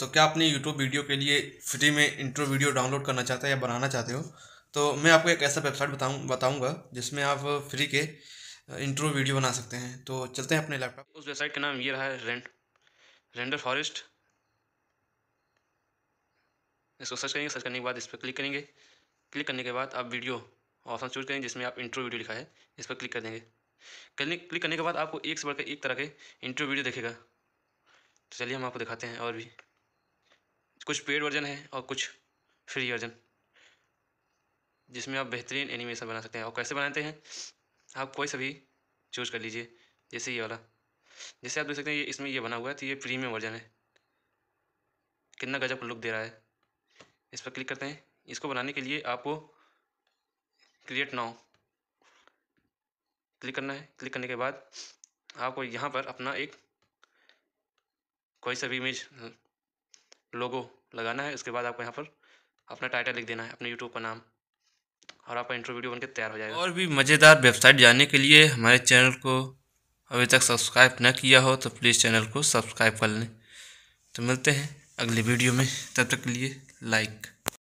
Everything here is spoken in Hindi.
तो क्या आपने यूट्यूब वीडियो के लिए फ्री में इंट्रो वीडियो डाउनलोड करना चाहते हैं या बनाना चाहते हो तो मैं आपको एक ऐसा वेबसाइट बताऊँ बताऊँगा जिसमें आप फ्री के इंट्रो वीडियो बना सकते हैं तो चलते हैं अपने लैपटॉप उस वेबसाइट का नाम ये रहा है रेंट रेंडर फॉरेस्ट इसको सर्च करेंगे सर्च करने के बाद इस पर क्लिक करेंगे क्लिक करने के बाद आप वीडियो ऑप्शन चूज करेंगे जिसमें आप इंट्रो वीडियो लिखा है इस पर क्लिक कर देंगे क्लिक करने के बाद आपको एक से बढ़कर एक तरह के इंट्रो वीडियो देखेगा तो चलिए हम आपको दिखाते हैं और भी कुछ पेड वर्जन है और कुछ फ्री वर्जन जिसमें आप बेहतरीन एनिमेशन बना सकते हैं और कैसे बनाते हैं आप कोई सा भी चूज़ कर लीजिए जैसे ये वाला जैसे आप देख सकते हैं ये इसमें ये बना हुआ है तो ये प्रीमियम वर्जन है कितना गजब लुक दे रहा है इस पर क्लिक करते हैं इसको बनाने के लिए आपको क्रिएट नाउ क्लिक करना है क्लिक करने के बाद आपको यहाँ पर अपना एक कोई सा भी इमेज लोगो लगाना है उसके बाद आपको यहाँ पर अपना टाइटल लिख देना है अपने यूट्यूब का नाम और आपका इंटरव्यू वीडियो बनकर तैयार हो जाएगा और भी मज़ेदार वेबसाइट जानने के लिए हमारे चैनल को अभी तक सब्सक्राइब न किया हो तो प्लीज़ चैनल को सब्सक्राइब कर लें तो मिलते हैं अगले वीडियो में तब तक के लिए लाइक